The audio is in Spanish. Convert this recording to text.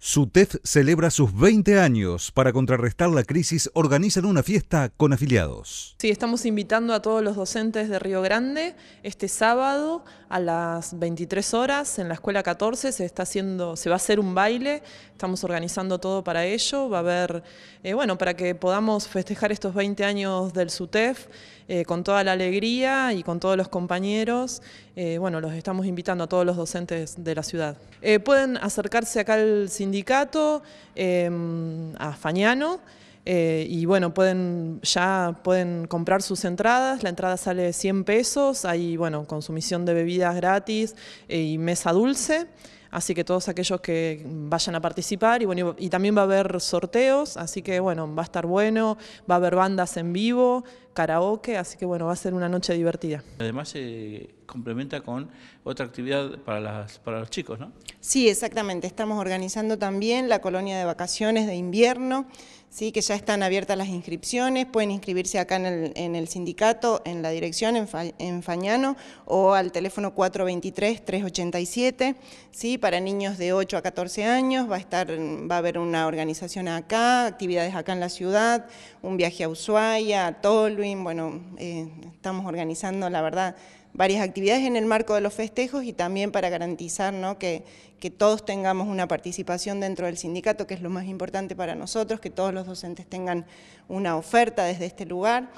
SUTEF celebra sus 20 años. Para contrarrestar la crisis, organizan una fiesta con afiliados. Sí, estamos invitando a todos los docentes de Río Grande. Este sábado a las 23 horas en la escuela 14 se está haciendo, se va a hacer un baile. Estamos organizando todo para ello. Va a haber, eh, bueno, para que podamos festejar estos 20 años del SUTEF eh, con toda la alegría y con todos los compañeros. Eh, bueno, los estamos invitando a todos los docentes de la ciudad. pueden acercarse acá al sindicato Em, a Fañano, eh, y bueno, pueden, ya pueden comprar sus entradas, la entrada sale de 100 pesos, hay bueno, consumición de bebidas gratis eh, y mesa dulce, así que todos aquellos que vayan a participar, y bueno, y, y también va a haber sorteos, así que bueno, va a estar bueno, va a haber bandas en vivo, karaoke, así que bueno, va a ser una noche divertida. Además se eh, complementa con otra actividad para, las, para los chicos, ¿no? Sí, exactamente. Estamos organizando también la colonia de vacaciones de invierno, sí, que ya están abiertas las inscripciones, pueden inscribirse acá en el, sindicato, en la dirección, en, Fañano, o al teléfono 423-387, sí, para niños de 8 a 14 años, va a estar, va a haber una organización acá, actividades acá en la ciudad, un viaje a Ushuaia, a Toluín, bueno, eh, estamos organizando, la verdad, varias actividades en el marco de los festejos y también para garantizar que, todos tengamos una participación dentro del sindicato, que es lo más importante para nosotros, que todos los docentes tengan una oferta desde este lugar.